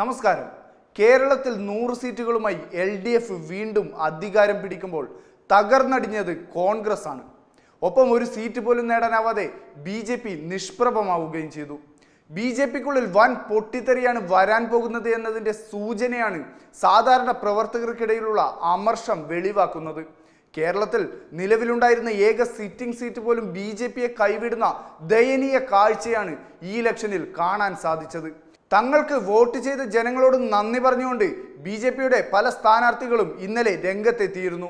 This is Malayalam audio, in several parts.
നമസ്കാരം കേരളത്തിൽ നൂറ് സീറ്റുകളുമായി എൽ ഡി എഫ് വീണ്ടും അധികാരം പിടിക്കുമ്പോൾ തകർന്നടിഞ്ഞത് കോൺഗ്രസ് ആണ് ഒപ്പം ഒരു സീറ്റ് പോലും നേടാനാവാതെ ബി ജെ പി നിഷ്പ്രഭമാവുകയും ചെയ്തു ബി ജെ പിക്കുള്ളിൽ വൻ പൊട്ടിത്തെറിയാണ് വരാൻ പോകുന്നത് എന്നതിൻ്റെ സൂചനയാണ് സാധാരണ പ്രവർത്തകർക്കിടയിലുള്ള അമർഷം വെളിവാക്കുന്നത് കേരളത്തിൽ നിലവിലുണ്ടായിരുന്ന ഏക സിറ്റിംഗ് സീറ്റ് പോലും ബി ജെ പിയെ കൈവിടുന്ന ദയനീയ കാഴ്ചയാണ് ഈ ഇലക്ഷനിൽ കാണാൻ സാധിച്ചത് തങ്ങൾക്ക് വോട്ട് ചെയ്ത ജനങ്ങളോട് നന്ദി പറഞ്ഞുകൊണ്ട് ബി ജെ പിയുടെ പല സ്ഥാനാർത്ഥികളും ഇന്നലെ രംഗത്തെത്തിയിരുന്നു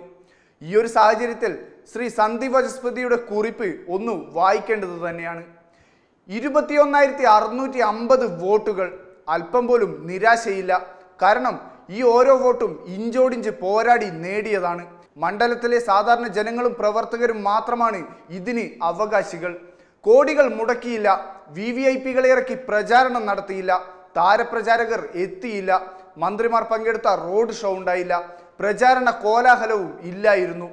ഈ ഒരു സാഹചര്യത്തിൽ ശ്രീ സന്ദീപ് വചസ്പതിയുടെ കുറിപ്പ് ഒന്ന് വായിക്കേണ്ടത് തന്നെയാണ് ഇരുപത്തിയൊന്നായിരത്തി അറുന്നൂറ്റി അമ്പത് വോട്ടുകൾ അല്പം പോലും നിരാശയില്ല കാരണം ഈ ഓരോ വോട്ടും ഇഞ്ചോടിഞ്ച് പോരാടി നേടിയതാണ് മണ്ഡലത്തിലെ സാധാരണ ജനങ്ങളും പ്രവർത്തകരും മാത്രമാണ് ഇതിന് അവകാശികൾ കോടികൾ മുടക്കിയില്ല വി വി ഐ പികളെ ഇറക്കി പ്രചാരണം നടത്തിയില്ല താരപ്രചാരകർ എത്തിയില്ല മന്ത്രിമാർ പങ്കെടുത്ത റോഡ് ഷോ ഉണ്ടായില്ല പ്രചാരണ കോലാഹലവും ഇല്ലായിരുന്നു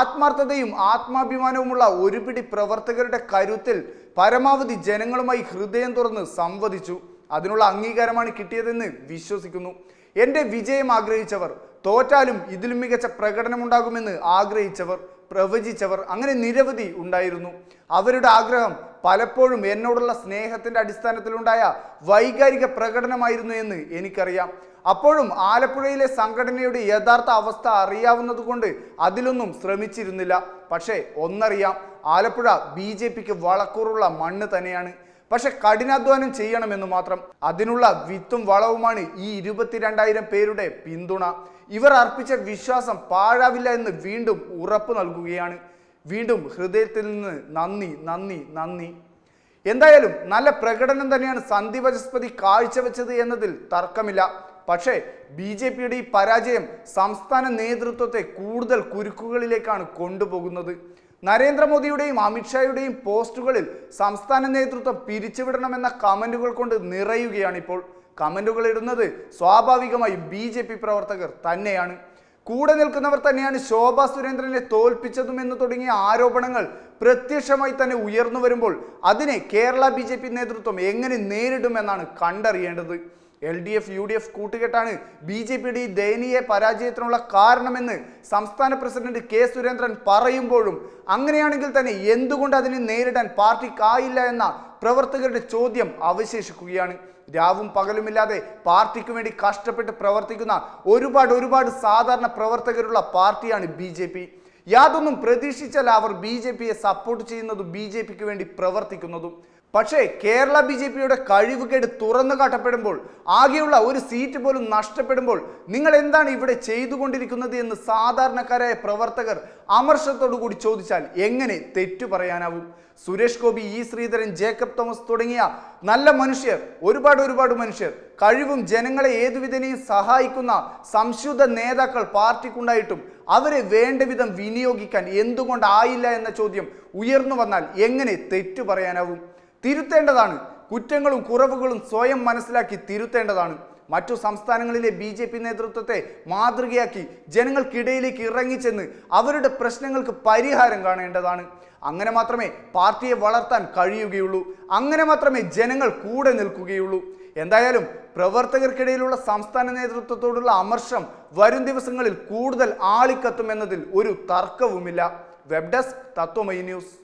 ആത്മാർത്ഥതയും ആത്മാഭിമാനവുമുള്ള ഒരുപിടി പ്രവർത്തകരുടെ കരുത്തിൽ പരമാവധി ജനങ്ങളുമായി ഹൃദയം തുറന്ന് സംവദിച്ചു അതിനുള്ള അംഗീകാരമാണ് കിട്ടിയതെന്ന് വിശ്വസിക്കുന്നു എൻ്റെ വിജയം ആഗ്രഹിച്ചവർ തോറ്റാലും ഇതിലും മികച്ച പ്രകടനമുണ്ടാകുമെന്ന് ആഗ്രഹിച്ചവർ പ്രവചിച്ചവർ അങ്ങനെ നിരവധി ഉണ്ടായിരുന്നു അവരുടെ ആഗ്രഹം പലപ്പോഴും എന്നോടുള്ള സ്നേഹത്തിൻ്റെ അടിസ്ഥാനത്തിലുണ്ടായ വൈകാരിക പ്രകടനമായിരുന്നു എന്ന് എനിക്കറിയാം അപ്പോഴും ആലപ്പുഴയിലെ സംഘടനയുടെ യഥാർത്ഥ അവസ്ഥ അറിയാവുന്നതുകൊണ്ട് അതിലൊന്നും ശ്രമിച്ചിരുന്നില്ല പക്ഷേ ഒന്നറിയാം ആലപ്പുഴ ബി വളക്കൂറുള്ള മണ്ണ് തന്നെയാണ് പക്ഷെ കഠിനാധ്വാനം ചെയ്യണമെന്ന് മാത്രം അതിനുള്ള വിത്തും വളവുമാണ് ഈ ഇരുപത്തിരണ്ടായിരം പേരുടെ പിന്തുണ ഇവർ അർപ്പിച്ച വിശ്വാസം പാഴാവില്ല എന്ന് വീണ്ടും ഉറപ്പ് നൽകുകയാണ് വീണ്ടും ഹൃദയത്തിൽ നിന്ന് നന്ദി നന്ദി നന്ദി എന്തായാലും നല്ല പ്രകടനം തന്നെയാണ് സന്ധി വചസ്പതി കാഴ്ചവെച്ചത് എന്നതിൽ തർക്കമില്ല പക്ഷേ ബി ജെ പിയുടെ ഈ പരാജയം സംസ്ഥാന നേതൃത്വത്തെ കൂടുതൽ കുരുക്കുകളിലേക്കാണ് കൊണ്ടുപോകുന്നത് നരേന്ദ്രമോദിയുടെയും അമിത്ഷായുടെയും പോസ്റ്റുകളിൽ സംസ്ഥാന നേതൃത്വം പിരിച്ചുവിടണമെന്ന കമൻറ്റുകൾ കൊണ്ട് നിറയുകയാണ് ഇപ്പോൾ കമൻറ്റുകൾ ഇടുന്നത് സ്വാഭാവികമായും ബി ജെ പി പ്രവർത്തകർ തന്നെയാണ് കൂടെ നിൽക്കുന്നവർ തന്നെയാണ് ശോഭ സുരേന്ദ്രനെ തോൽപ്പിച്ചതും എന്ന് തുടങ്ങിയ ആരോപണങ്ങൾ പ്രത്യക്ഷമായി തന്നെ ഉയർന്നു വരുമ്പോൾ അതിനെ കേരള ബി നേതൃത്വം എങ്ങനെ നേരിടുമെന്നാണ് കണ്ടറിയേണ്ടത് L D F U D F കൂട്ടുകെട്ടാണ് ബി ജെ പിയുടെ ഈ ദയനീയ പരാജയത്തിനുള്ള കാരണമെന്ന് സംസ്ഥാന പ്രസിഡന്റ് കെ സുരേന്ദ്രൻ പറയുമ്പോഴും അങ്ങനെയാണെങ്കിൽ തന്നെ എന്തുകൊണ്ട് അതിനെ നേരിടാൻ പാർട്ടിക്കായില്ല എന്ന പ്രവർത്തകരുടെ ചോദ്യം അവശേഷിക്കുകയാണ് രാവും പകലുമില്ലാതെ പാർട്ടിക്ക് വേണ്ടി കഷ്ടപ്പെട്ട് പ്രവർത്തിക്കുന്ന ഒരുപാട് ഒരുപാട് സാധാരണ പ്രവർത്തകരുള്ള പാർട്ടിയാണ് ബി ജെ പി യാതൊന്നും പ്രതീക്ഷിച്ചാൽ അവർ ബി ജെ പിയെ സപ്പോർട്ട് ചെയ്യുന്നതും ബി ജെ പിക്ക് വേണ്ടി പ്രവർത്തിക്കുന്നതും പക്ഷേ കേരള ബി ജെ പിയുടെ കഴിവുകേട് തുറന്നു കാട്ടപ്പെടുമ്പോൾ ആകെയുള്ള ഒരു സീറ്റ് പോലും നഷ്ടപ്പെടുമ്പോൾ നിങ്ങൾ എന്താണ് ഇവിടെ ചെയ്തുകൊണ്ടിരിക്കുന്നത് എന്ന് സാധാരണക്കാരായ പ്രവർത്തകർ കൂടി ചോദിച്ചാൽ എങ്ങനെ തെറ്റു പറയാനാവും സുരേഷ് ഗോപി ഇ ശ്രീധരൻ ജേക്കബ് തോമസ് തുടങ്ങിയ നല്ല മനുഷ്യർ ഒരുപാട് ഒരുപാട് മനുഷ്യർ കഴിവും ജനങ്ങളെ ഏതുവിധനെയും സഹായിക്കുന്ന സംശുദ്ധ നേതാക്കൾ പാർട്ടിക്കുണ്ടായിട്ടും അവരെ വേണ്ട വിധം വിനിയോഗിക്കാൻ എന്തുകൊണ്ടായില്ല എന്ന ചോദ്യം ഉയർന്നു വന്നാൽ എങ്ങനെ തെറ്റു പറയാനാവും തിരുത്തേണ്ടതാണ് കുറ്റങ്ങളും കുറവുകളും സ്വയം മനസ്സിലാക്കി തിരുത്തേണ്ടതാണ് മറ്റു സംസ്ഥാനങ്ങളിലെ ബി ജെ പി നേതൃത്വത്തെ മാതൃകയാക്കി ജനങ്ങൾക്കിടയിലേക്ക് ഇറങ്ങിച്ചെന്ന് അവരുടെ പ്രശ്നങ്ങൾക്ക് പരിഹാരം കാണേണ്ടതാണ് അങ്ങനെ മാത്രമേ പാർട്ടിയെ വളർത്താൻ കഴിയുകയുള്ളൂ അങ്ങനെ മാത്രമേ ജനങ്ങൾ കൂടെ നിൽക്കുകയുള്ളൂ എന്തായാലും പ്രവർത്തകർക്കിടയിലുള്ള സംസ്ഥാന നേതൃത്വത്തോടുള്ള അമർഷം വരും ദിവസങ്ങളിൽ കൂടുതൽ ആളിക്കത്തുമെന്നതിൽ ഒരു തർക്കവുമില്ല വെബ് ഡെസ്ക് തത്വമൈ ന്യൂസ്